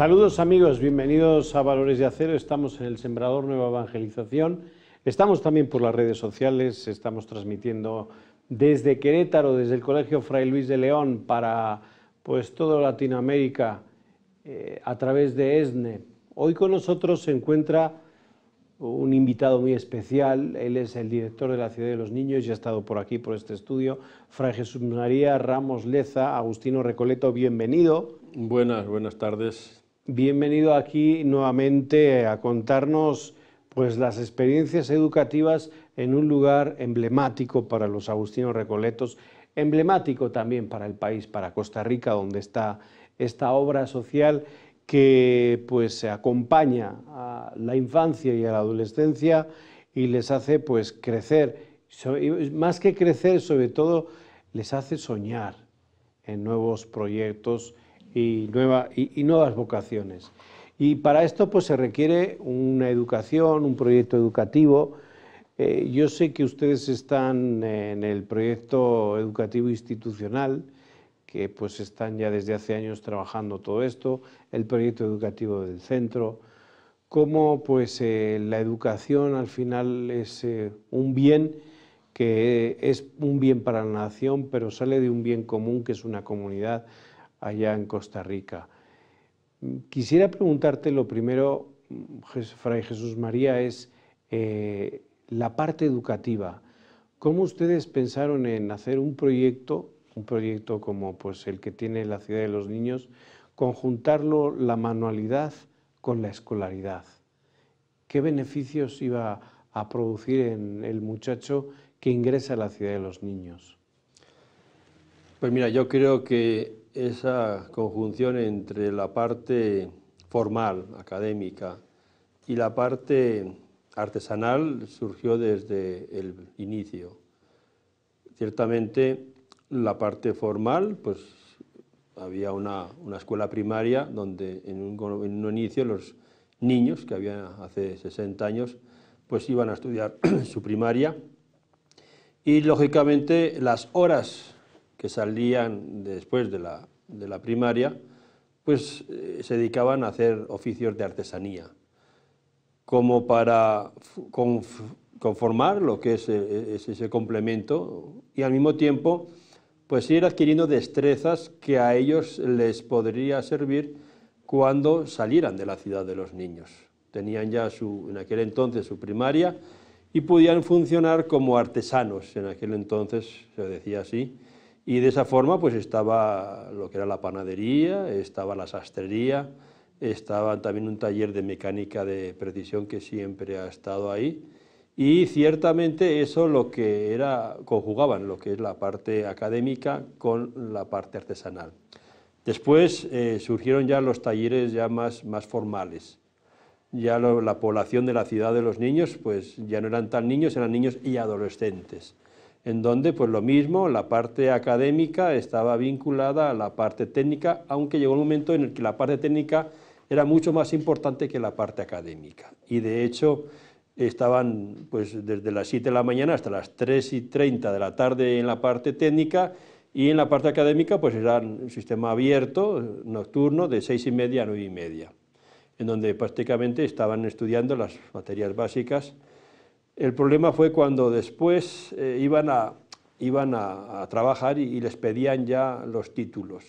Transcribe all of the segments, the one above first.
Saludos amigos, bienvenidos a Valores de Acero. Estamos en el Sembrador Nueva Evangelización. Estamos también por las redes sociales, estamos transmitiendo desde Querétaro, desde el Colegio Fray Luis de León para pues toda Latinoamérica eh, a través de ESNE. Hoy con nosotros se encuentra un invitado muy especial, él es el director de la Ciudad de los Niños y ha estado por aquí, por este estudio, Fray Jesús María Ramos Leza, Agustino Recoleto, bienvenido. Buenas, buenas tardes bienvenido aquí nuevamente a contarnos pues, las experiencias educativas en un lugar emblemático para los agustinos recoletos, emblemático también para el país, para Costa Rica, donde está esta obra social que pues, se acompaña a la infancia y a la adolescencia y les hace pues crecer, más que crecer, sobre todo les hace soñar en nuevos proyectos y, nuevas vocaciones. Y para esto pues, se requiere una educación, un proyecto educativo. Eh, yo sé que ustedes están en el proyecto educativo institucional, que pues están ya desde hace años trabajando todo esto, el proyecto educativo del centro, cómo pues eh, la educación al final es eh, un bien que es un bien para la nación, pero sale de un bien común que es una comunidad allá en Costa Rica. Quisiera preguntarte lo primero, Fray Jesús María, es eh, la parte educativa. ¿Cómo ustedes pensaron en hacer un proyecto, un proyecto como pues, el que tiene la Ciudad de los Niños, conjuntarlo la manualidad con la escolaridad? ¿Qué beneficios iba a producir en el muchacho que ingresa a la Ciudad de los Niños? Pues mira, yo creo que esa conjunción entre la parte formal, académica, y la parte artesanal surgió desde el inicio. Ciertamente, la parte formal, pues había una, escuela primaria donde en un, en un, inicio los niños, que había hace 60 años, pues iban a estudiar su primaria y lógicamente las horas que salían después de la, primaria, pues eh, se dedicaban a hacer oficios de artesanía, como para conformar lo que eh, eh, es, ese complemento y al mismo tiempo pues ir adquiriendo destrezas que a ellos les podría servir cuando salieran de la ciudad de los niños. Tenían ya en aquel entonces su primaria y podían funcionar como artesanos, en aquel entonces se decía así, y de esa forma pues estaba lo que era la panadería, estaba la sastrería, estaba también un taller de mecánica de precisión que siempre ha estado ahí. Y ciertamente eso lo que era, conjugaban lo que es la parte académica con la parte artesanal. Después eh, surgieron ya los talleres ya más, formales. Ya la población de la ciudad de los niños, pues ya no eran tan niños, eran niños y adolescentes en donde pues lo mismo, la parte académica estaba vinculada a la parte técnica, aunque llegó un momento en el que la parte técnica era mucho más importante que la parte académica. Y de hecho estaban pues desde las 7 de la mañana hasta las 3 y 30 de la tarde en la parte técnica y en la parte académica pues era un sistema abierto, nocturno, de 6 y media a 9 y media, en donde prácticamente estaban estudiando las materias básicas el problema fue cuando después eh, iban, a, trabajar y, les pedían ya los títulos.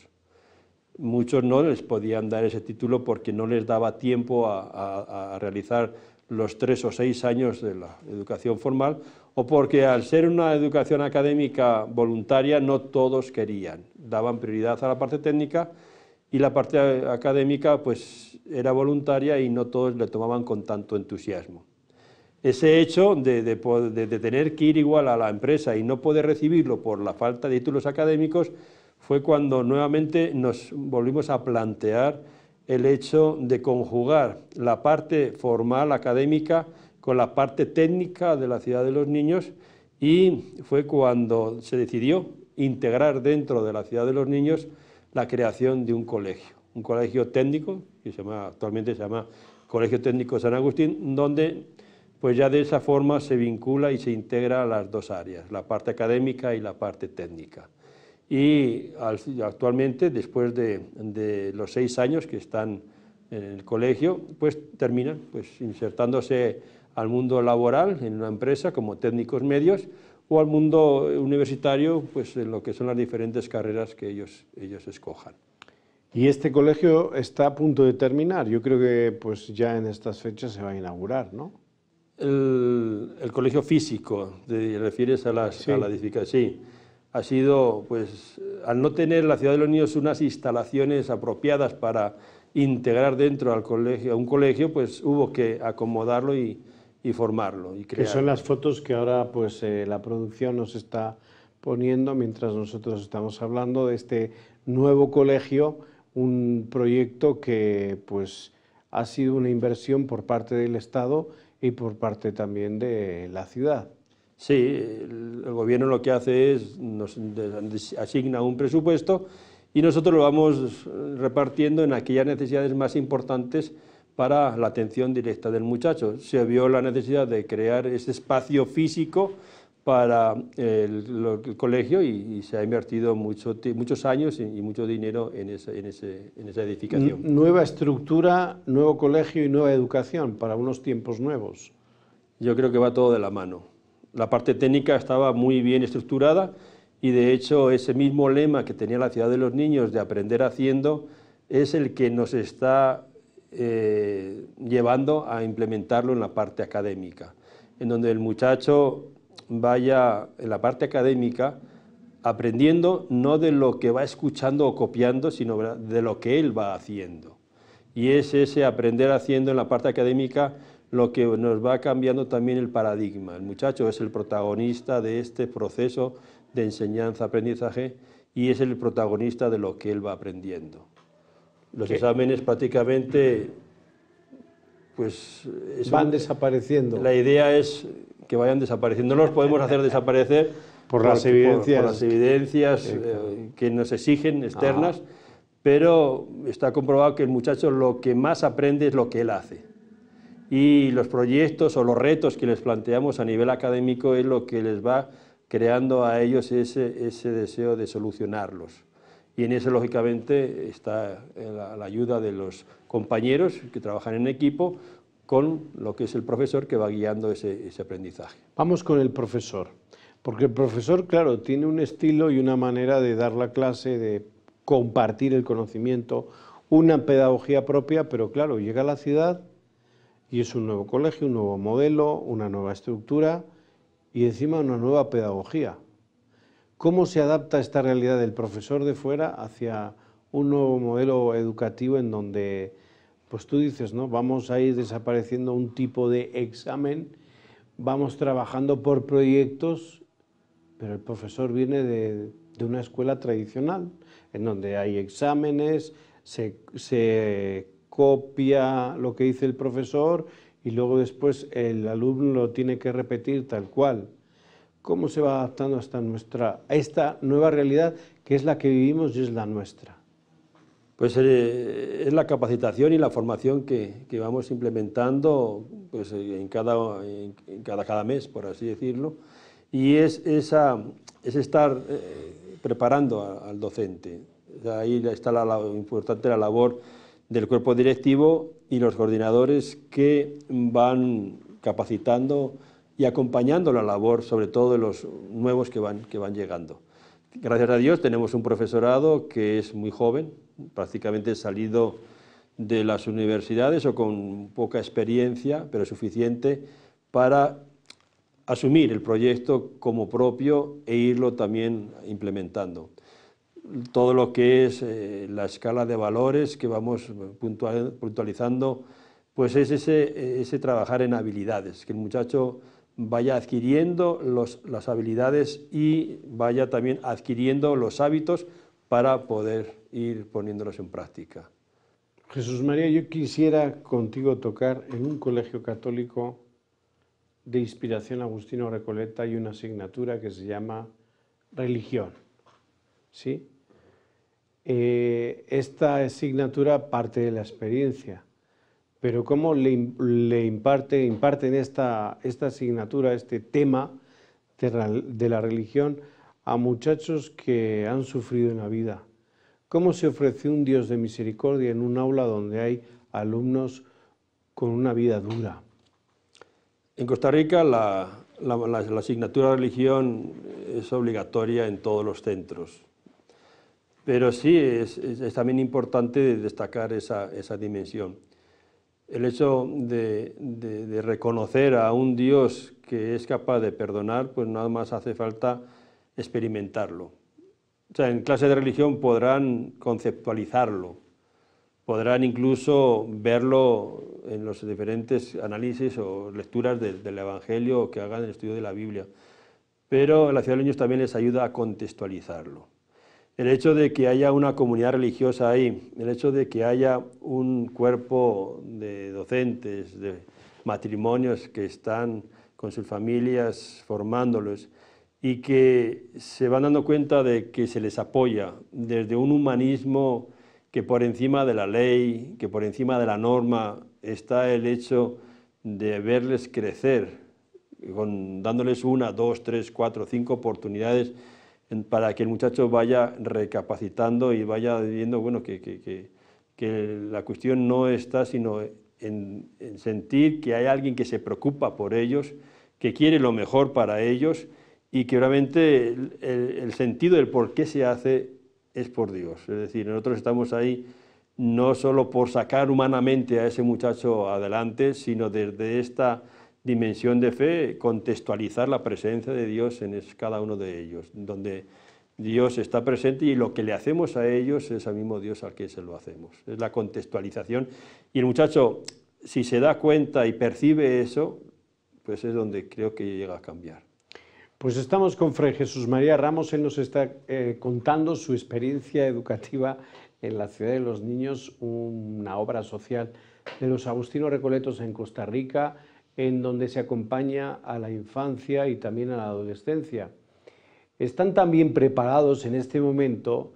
Muchos no les podían dar ese título porque no les daba tiempo a, realizar los tres o seis años de la educación formal o porque al ser una educación académica voluntaria no todos querían. Daban prioridad a la parte técnica y la parte académica pues era voluntaria y no todos le tomaban con tanto entusiasmo ese hecho de, tener que ir igual a la empresa y no poder recibirlo por la falta de títulos académicos fue cuando nuevamente nos volvimos a plantear el hecho de conjugar la parte formal académica con la parte técnica de la ciudad de los niños y fue cuando se decidió integrar dentro de la ciudad de los niños la creación de un colegio, un colegio técnico que se llama, actualmente se llama Colegio Técnico San Agustín, donde pues ya de esa forma se vincula y se integra a las dos áreas, la parte académica y la parte técnica. Y actualmente, después de, de los seis años que están en el colegio, pues terminan pues, insertándose al mundo laboral en una empresa como técnicos medios o al mundo universitario, pues en lo que son las diferentes carreras que ellos, ellos escojan. Y este colegio está a punto de terminar. Yo creo que pues ya en estas fechas se va a inaugurar, ¿no? el, colegio físico, te refieres a, a la edificación, sí, ha sido, pues, al no tener la Ciudad de los Niños unas instalaciones apropiadas para integrar dentro al colegio, a un colegio, pues hubo que acomodarlo y, formarlo. Y Que son las fotos que ahora pues eh, la producción nos está poniendo mientras nosotros estamos hablando de este nuevo colegio, un proyecto que pues ha sido una inversión por parte del Estado y por parte también de la ciudad. Sí, el gobierno lo que hace es nos asigna un presupuesto y nosotros lo vamos repartiendo en aquellas necesidades más importantes para la atención directa del muchacho. Se vio la necesidad de crear ese espacio físico para el, colegio y, se ha invertido muchos años y, mucho dinero en esa, edificación. Nueva estructura, nuevo colegio y nueva educación para unos tiempos nuevos. Yo creo que va todo de la mano. La parte técnica estaba muy bien estructurada y de hecho ese mismo lema que tenía la ciudad de los niños de aprender haciendo es el que nos está eh, llevando a implementarlo en la parte académica, en donde el muchacho vaya en la parte académica aprendiendo no de lo que va escuchando o copiando, sino de lo que él va haciendo. Y es ese aprender haciendo en la parte académica lo que nos va cambiando también el paradigma. El muchacho es el protagonista de este proceso de enseñanza-aprendizaje y es el protagonista de lo que él va aprendiendo. Los exámenes prácticamente pues, van desapareciendo. La idea es que vayan desapareciendo. No los podemos hacer desaparecer por, las evidencias, las evidencias eh, que nos exigen ah. externas, pero está comprobado que el muchacho lo que más aprende es lo que él hace. Y los proyectos o los retos que les planteamos a nivel académico es lo que les va creando a ellos ese, ese deseo de solucionarlos. Y en eso, lógicamente, está la ayuda de los compañeros que trabajan en equipo con lo que es el profesor que va guiando ese, aprendizaje. Vamos con el profesor, porque el profesor, claro, tiene un estilo y una manera de dar la clase, de compartir el conocimiento, una pedagogía propia, pero claro, llega a la ciudad y es un nuevo colegio, un nuevo modelo, una nueva estructura y encima una nueva pedagogía. ¿Cómo se adapta esta realidad del profesor de fuera hacia un nuevo modelo educativo en donde pues tú dices, ¿no? Vamos a ir desapareciendo un tipo de examen, vamos trabajando por proyectos, pero el profesor viene de, una escuela tradicional, en donde hay exámenes, se, copia lo que dice el profesor y luego después el alumno lo tiene que repetir tal cual. ¿Cómo se va adaptando hasta nuestra, a esta nueva realidad que es la que vivimos y es la nuestra? Pues eh, es la capacitación y la formación que, vamos implementando pues, en, cada, cada, mes, por así decirlo, y es, estar eh, preparando al docente. Ahí está la, importante la labor del cuerpo directivo y los coordinadores que van capacitando y acompañando la labor, sobre todo los nuevos que van llegando. Gracias a Dios tenemos un profesorado que es muy joven, prácticamente salido de las universidades o con poca experiencia, pero suficiente, para asumir el proyecto como propio e irlo también implementando. Todo lo que es eh, la escala de valores que vamos puntualizando, pues es ese, ese trabajar en habilidades, que el muchacho vaya adquiriendo las habilidades y vaya también adquiriendo los hábitos para poder ir poniéndolos en práctica. Jesús María, yo quisiera contigo tocar en un colegio católico de inspiración agustino Recoleta y una asignatura que se llama religión. ¿Sí? Eh, esta asignatura parte de la experiencia, pero ¿cómo le, imparte, imparten esta, esta asignatura, este tema de la religión a muchachos que han sufrido en la vida? ¿Cómo se ofrece un Dios de misericordia en un aula donde hay alumnos con una vida dura? En Costa Rica la, asignatura de religión es obligatoria en todos los centros. Pero sí, es, también importante destacar esa, dimensión. El hecho de, reconocer a un Dios que es capaz de perdonar, pues nada más hace falta experimentarlo en clase de religión podrán conceptualizarlo, podrán incluso verlo en los diferentes análisis o lecturas del Evangelio que hagan el estudio de la Biblia, pero la ciudad de los niños también les ayuda a contextualizarlo. El hecho de que haya una comunidad religiosa ahí, el hecho de que haya un cuerpo de docentes, de matrimonios que están con sus familias formándolos, y que se van dando cuenta de que se les apoya desde un humanismo que por encima de la ley, que por encima de la norma está el hecho de verles crecer, dándoles una, dos, tres, cuatro, cinco oportunidades para que el muchacho vaya recapacitando y vaya viendo bueno, que, que, la cuestión no está sino en sentir que hay alguien que se preocupa por ellos, que quiere lo mejor para ellos y que obviamente el, sentido del por qué se hace es por Dios. Es decir, nosotros estamos ahí no solo por sacar humanamente a ese muchacho adelante, sino desde esta dimensión de fe contextualizar la presencia de Dios en cada uno de ellos, donde Dios está presente y lo que le hacemos a ellos es al mismo Dios al que se lo hacemos. Es la contextualización. Y el muchacho, si se da cuenta y percibe eso, pues es donde creo que llega a cambiar. Pues estamos con Fray Jesús María Ramos, él nos está eh, contando su experiencia educativa en la Ciudad de los Niños, una obra social de los Agustinos Recoletos en Costa Rica, en donde se acompaña a la infancia y también a la adolescencia. Están también preparados en este momento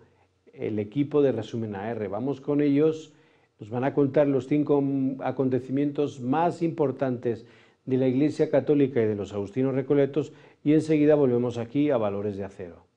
el equipo de Resumen AR. Vamos con ellos, nos van a contar los cinco acontecimientos más importantes de la Iglesia Católica y de los Agustinos Recoletos y enseguida volvemos aquí a valores de acero.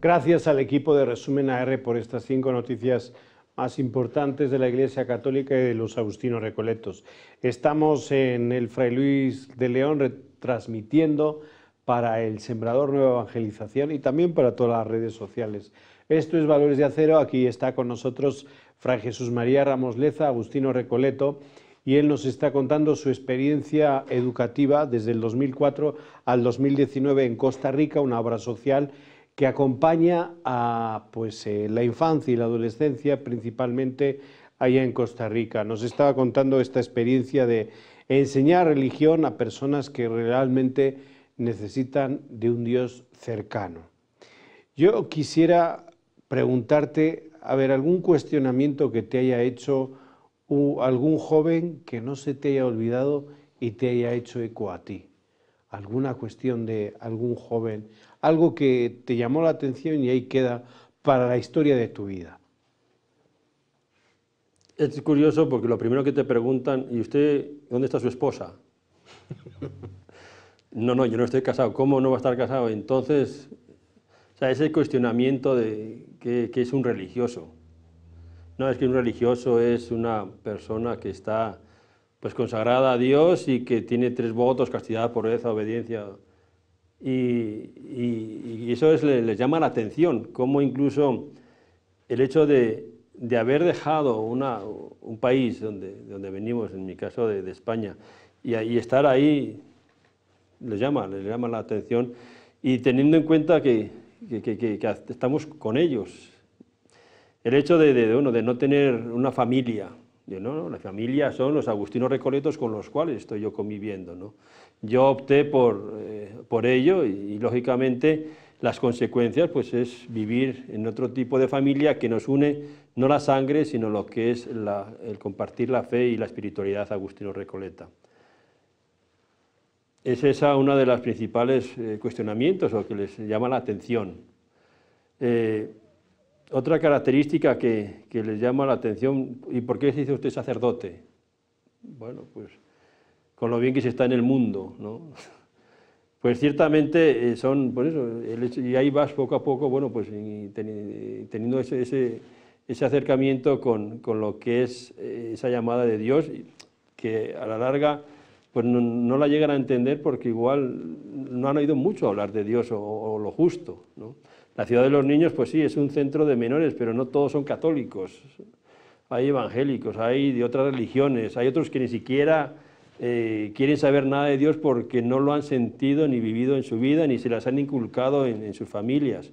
Gracias al equipo de Resumen AR por estas cinco noticias más importantes de la Iglesia Católica y de los Agustinos Recoletos. Estamos en el Fray Luis de León retransmitiendo para el Sembrador Nueva Evangelización y también para todas las redes sociales. Esto es Valores de Acero. Aquí está con nosotros Fray Jesús María Ramos Leza, Agustino Recoleto, y él nos está contando su experiencia educativa desde el 2004 al 2019 en Costa Rica, una obra social que acompaña a pues, eh, la infancia y la adolescencia, principalmente allá en Costa Rica. Nos estaba contando esta experiencia de enseñar religión a personas que realmente necesitan de un Dios cercano. Yo quisiera preguntarte, a ver, algún cuestionamiento que te haya hecho algún joven que no se te haya olvidado y te haya hecho eco a ti. Alguna cuestión de algún joven, algo que te llamó la atención y ahí queda para la historia de tu vida. Es curioso porque lo primero que te preguntan, ¿y usted dónde está su esposa? no, no, yo no estoy casado, ¿cómo no va a estar casado? Entonces, o sea, ese cuestionamiento de qué es un religioso. No, es que un religioso es una persona que está pues consagrada a Dios y que tiene tres votos, castidad, pobreza, obediencia. Y, eso les llama la atención, como incluso el hecho de, haber dejado un país donde, donde venimos, en mi caso de, España, y, y, estar ahí les llama, llama la atención y teniendo en cuenta que, estamos con ellos. El hecho de, de, de no tener una familia, no, la familia son los agustinos recoletos con los cuales estoy yo conviviendo. Yo opté por, eh, ello y, lógicamente las consecuencias pues, es vivir en otro tipo de familia que nos une no la sangre, sino lo que es el compartir la fe y la espiritualidad agustino-recoleta. Es esa una de las principales eh, cuestionamientos o que les llama la atención. Eh, otra característica que, les llama la atención, ¿y por qué se dice usted sacerdote? Bueno, pues con lo bien que se está en el mundo, ¿no? Pues ciertamente eh, son, por eso, y ahí vas poco a poco, bueno, pues teniendo ese, acercamiento con, con, lo que es esa llamada de Dios, que a la larga pues no, la llegan a entender porque igual no han oído mucho hablar de Dios o, lo justo. La ciudad de los niños, pues sí, es un centro de menores, pero no todos son católicos. Hay evangélicos, hay de otras religiones, hay otros que ni siquiera eh, quieren saber nada de Dios porque no lo han sentido ni vivido en su vida, ni se las han inculcado en sus familias.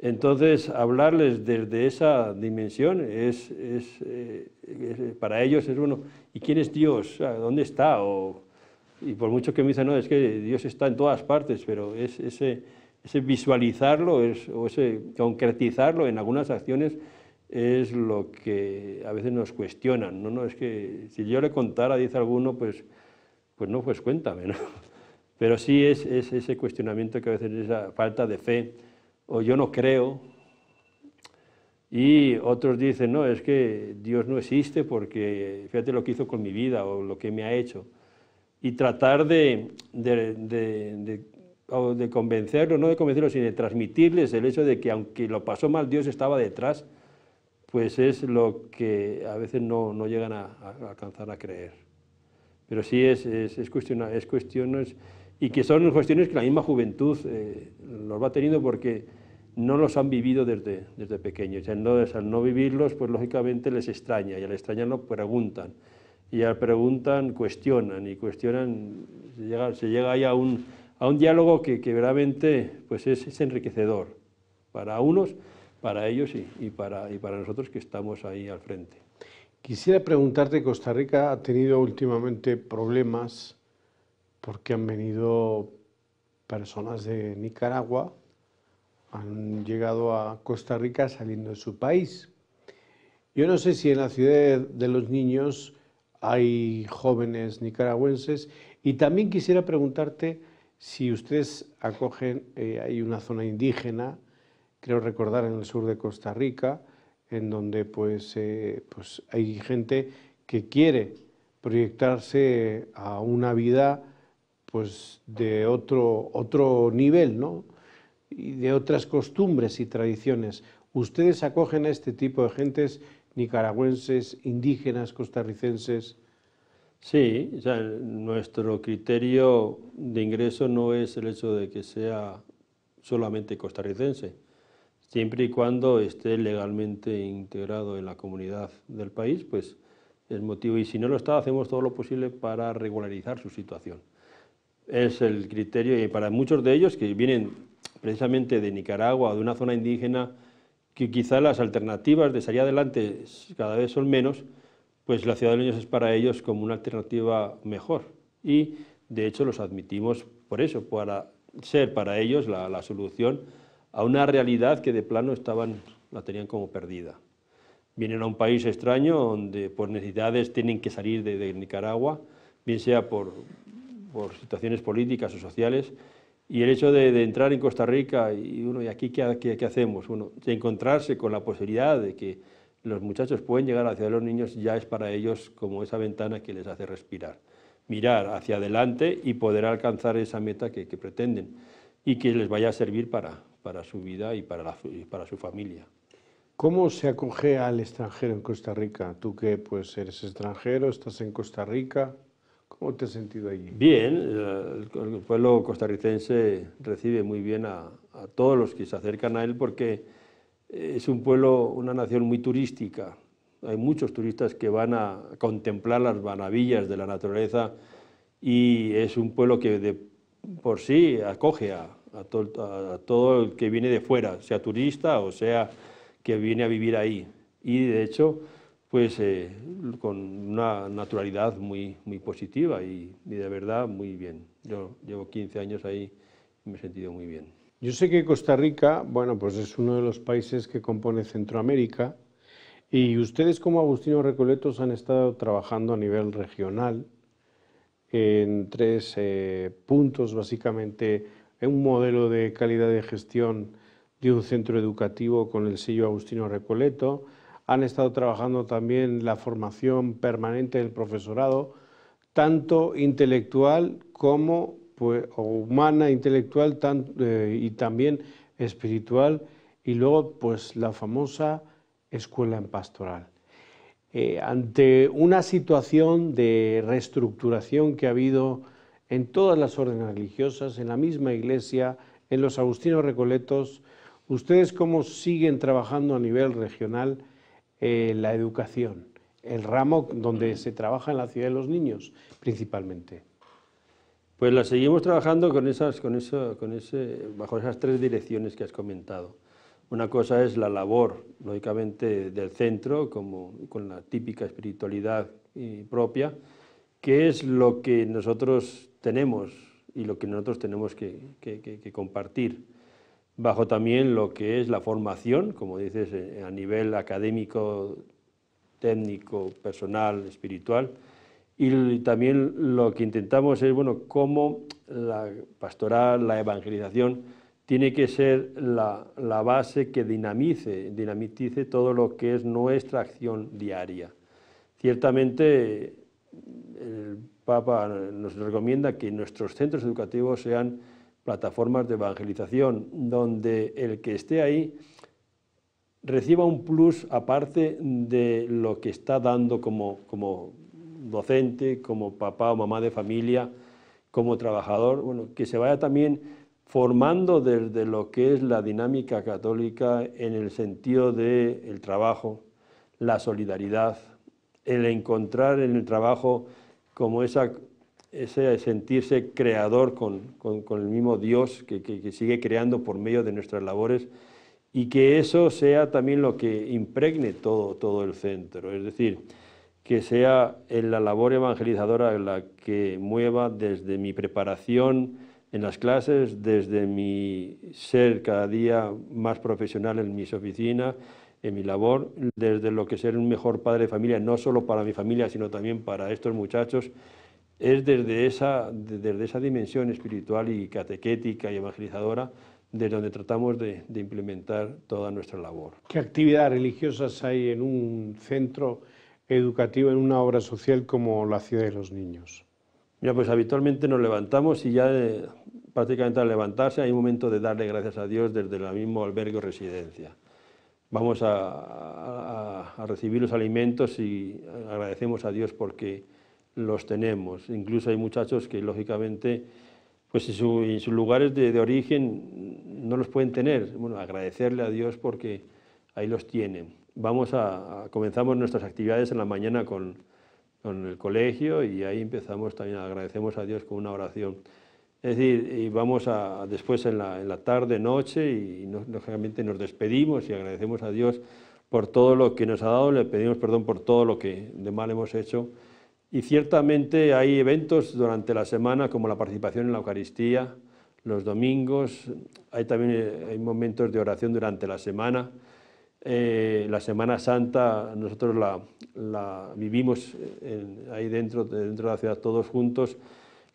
Entonces, hablarles desde esa dimensión eh, es, para ellos es bueno, ¿y quién es Dios? Ah, ¿Dónde está? y por mucho que me dicen, no, es que Dios está en todas partes, pero es, ese, visualizarlo o ese concretizarlo en algunas acciones es lo que a veces nos cuestionan. No, no, es que si yo le contara, dice alguno, pues, pues no, pues cuéntame, Pero sí es, es ese cuestionamiento que a veces es esa falta de fe o yo no creo. Y otros dicen, no, es que Dios no existe porque fíjate lo que hizo con mi vida o lo que me ha hecho. Y tratar de, de, de, convencerlos, no de convencerlos, sino de transmitirles el hecho de que aunque lo pasó mal, Dios estaba detrás, pues es lo que a veces no, no llegan a, alcanzar a creer. Pero sí es, es, es, cuestión es cuestiones, y que son cuestiones que la misma juventud nos eh, los va teniendo porque no los han vivido desde, desde pequeños. al no, vivirlos, pues lógicamente les extraña, y al extrañarlo preguntan. Y al preguntan, cuestionan, y cuestionan, se llega, ahí a un, diálogo que, que verdaderamente pues es, enriquecedor para unos, para ellos y, para, y para nosotros que estamos ahí al frente. Quisiera preguntarte, Costa Rica ha tenido últimamente problemas porque han venido personas de Nicaragua, han llegado a Costa Rica saliendo de su país. Yo no sé si en la ciudad de los niños hay jóvenes nicaragüenses y también quisiera preguntarte si ustedes acogen, eh, hay una zona indígena, creo recordar en el sur de Costa Rica, en donde pues, eh, pues hay gente que quiere proyectarse a una vida pues de otro, otro nivel, ¿no? y de otras costumbres y tradiciones. ¿Ustedes acogen a este tipo de gentes nicaragüenses, indígenas, costarricenses? Sí, nuestro criterio de ingreso no es el hecho de que sea solamente costarricense, siempre y cuando esté legalmente integrado en la comunidad del país, pues es motivo. Y si no lo está, hacemos todo lo posible para regularizar su situación. Es el criterio, y para muchos de ellos que vienen precisamente de Nicaragua o de una zona indígena que quizá las alternativas de salir adelante cada vez son menos, pues la Ciudad de niños es para ellos como una alternativa mejor. Y de hecho los admitimos por eso, para ser para ellos la, solución a una realidad que de plano estaban, la tenían como perdida. Vienen a un país extraño donde por necesidades tienen que salir de, Nicaragua, bien sea por situaciones políticas o sociales, y el hecho de, entrar en Costa Rica y, uno, ¿y aquí qué, hacemos? Uno, de encontrarse con la posibilidad de que los muchachos pueden llegar hacia los niños ya es para ellos como esa ventana que les hace respirar. Mirar hacia adelante y poder alcanzar esa meta que, pretenden y que les vaya a servir para, su vida y para, para su familia. ¿Cómo se acoge al extranjero en Costa Rica? Tú que pues eres extranjero, estás en Costa Rica, ¿Cómo te has sentido allí? Bien, eh, el, pueblo costarricense recibe muy bien a, todos los que se acercan a él porque eh, es un pueblo, una nación muy turística. Hay muchos turistas que van a contemplar las maravillas de la naturaleza y es un pueblo que por sí acoge a, a todo el que viene de fuera, sea turista o sea que viene a vivir ahí. Y de hecho, pues eh, con una naturalidad muy, muy positiva y, de verdad muy bien. Yo llevo 15 años ahí y me he sentido muy bien. Yo sé que Costa Rica, bueno, pues es uno de los países que compone Centroamérica y ustedes como Agustino Recoletos han estado trabajando a nivel regional en tres eh, puntos, básicamente en un modelo de calidad de gestión de un centro educativo con el sello Agustino Recoleto, han estado trabajando también la formación permanente del profesorado, tanto intelectual como pues, humana, intelectual eh, y también espiritual, y luego pues la famosa escuela en pastoral. Eh, ante una situación de reestructuración que ha habido en todas las órdenes religiosas, en la misma iglesia, en los agustinos recoletos, ¿ustedes cómo siguen trabajando a nivel regional? Eh, la educación, el ramo donde se trabaja en la ciudad de los niños principalmente. Pues la seguimos trabajando con esas, con eso, bajo esas tres direcciones que has comentado. Una cosa es la labor, lógicamente, del centro, con la típica espiritualidad propia, que es lo que nosotros tenemos y lo que nosotros tenemos que, que compartir bajo también lo que es la formación, como dices, eh, a nivel académico, técnico, personal, espiritual, y también lo que intentamos es, bueno, cómo la pastoral, la evangelización, tiene que ser la, base que dinamice, dinamitice todo lo que es nuestra acción diaria. Ciertamente, el Papa nos recomienda que nuestros centros educativos sean plataformas de evangelización, donde el que esté ahí reciba un plus aparte de lo que está dando como, como docente, como papá o mamá de familia, como trabajador, bueno, que se vaya también formando desde lo que es la dinámica católica en el sentido del el trabajo, la solidaridad, el encontrar en el trabajo como esa ese sentirse creador con, el mismo Dios que, sigue creando por medio de nuestras labores y que eso sea también lo que impregne todo, todo el centro, es decir, que sea en la labor evangelizadora la que mueva desde mi preparación en las clases, desde mi ser cada día más profesional en mis oficinas, en mi labor, desde lo que ser un mejor padre de familia, no solo para mi familia, sino también para estos muchachos es desde esa, desde esa dimensión espiritual y catequética y evangelizadora de donde tratamos de, implementar toda nuestra labor. ¿Qué actividades religiosas hay en un centro educativo, en una obra social como la Ciudad de los Niños? Ya pues habitualmente nos levantamos y ya eh, prácticamente al levantarse hay un momento de darle gracias a Dios desde el mismo albergue residencia. Vamos a recibir los alimentos y agradecemos a Dios porque los tenemos. Incluso hay muchachos que, lógicamente, pues en, sus lugares de, origen no los pueden tener. Bueno, agradecerle a Dios porque ahí los tienen. Vamos a, comenzamos nuestras actividades en la mañana con, el colegio y ahí empezamos también, agradecemos a Dios con una oración. Es decir, y vamos a, después en la, tarde, noche, y lógicamente nos despedimos y agradecemos a Dios por todo lo que nos ha dado, le pedimos perdón por todo lo que de mal hemos hecho y ciertamente hay eventos durante la semana como la participación en la Eucaristía, los domingos, hay también eh, momentos de oración durante la semana. Eh, la Semana Santa nosotros la, vivimos eh, ahí dentro, dentro de la ciudad todos juntos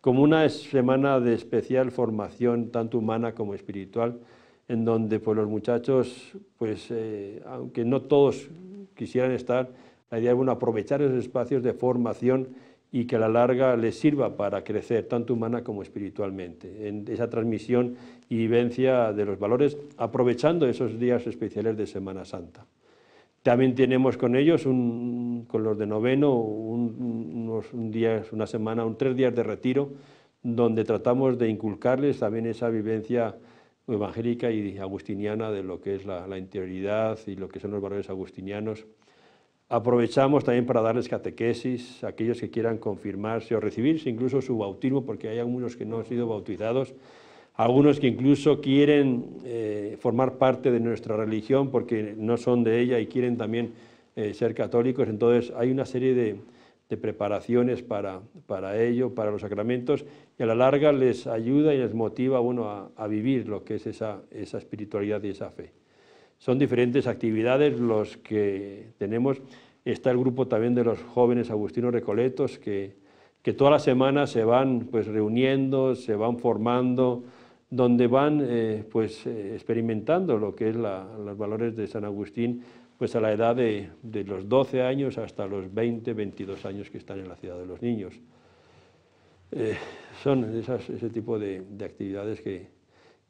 como una semana de especial formación, tanto humana como espiritual, en donde pues, los muchachos, pues, aunque no todos quisieran estar, la idea es aprovechar esos espacios de formación y que a la larga les sirva para crecer, tanto humana como espiritualmente, en esa transmisión y vivencia de los valores, aprovechando esos días especiales de Semana Santa. También tenemos con ellos, con los de noveno, unos días, una semana, un tres días de retiro, donde tratamos de inculcarles también esa vivencia evangélica y agustiniana de lo que es la interioridad y lo que son los valores agustinianos Aprovechamos también para darles catequesis a aquellos que quieran confirmarse o recibirse incluso su bautismo, porque hay algunos que no han sido bautizados, algunos que incluso quieren eh, formar parte de nuestra religión porque no son de ella y quieren también eh, ser católicos. Entonces hay una serie de, preparaciones para, para, ello, para los sacramentos, y a la larga les ayuda y les motiva bueno, a, a vivir lo que es esa, esa espiritualidad y esa fe. Son diferentes actividades los que tenemos. Está el grupo también de los jóvenes agustinos recoletos que, que todas las semanas se van pues, reuniendo, se van formando, donde van eh, pues, eh, experimentando lo que es los valores de San Agustín pues a la edad de, de, los 12 años hasta los 20, 22 años que están en la ciudad de los niños. Eh, son ese tipo de actividades que,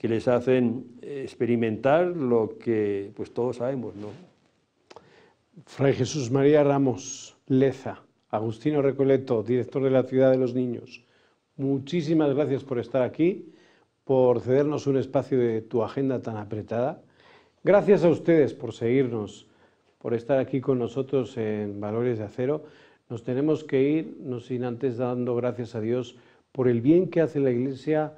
que les hacen experimentar lo que pues todos sabemos, ¿no? Fray Jesús María Ramos Leza, Agustino Recoleto, director de la Ciudad de los Niños, muchísimas gracias por estar aquí, por cedernos un espacio de tu agenda tan apretada. Gracias a ustedes por seguirnos, por estar aquí con nosotros en Valores de Acero. Nos tenemos que ir, no sin antes dando gracias a Dios por el bien que hace la Iglesia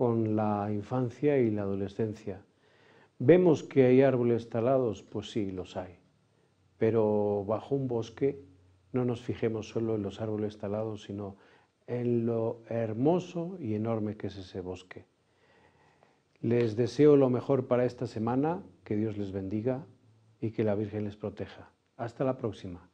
con la infancia y la adolescencia. ¿Vemos que hay árboles talados? Pues sí, los hay. Pero bajo un bosque no nos fijemos solo en los árboles talados, sino en lo hermoso y enorme que es ese bosque. Les deseo lo mejor para esta semana, que Dios les bendiga y que la Virgen les proteja. Hasta la próxima.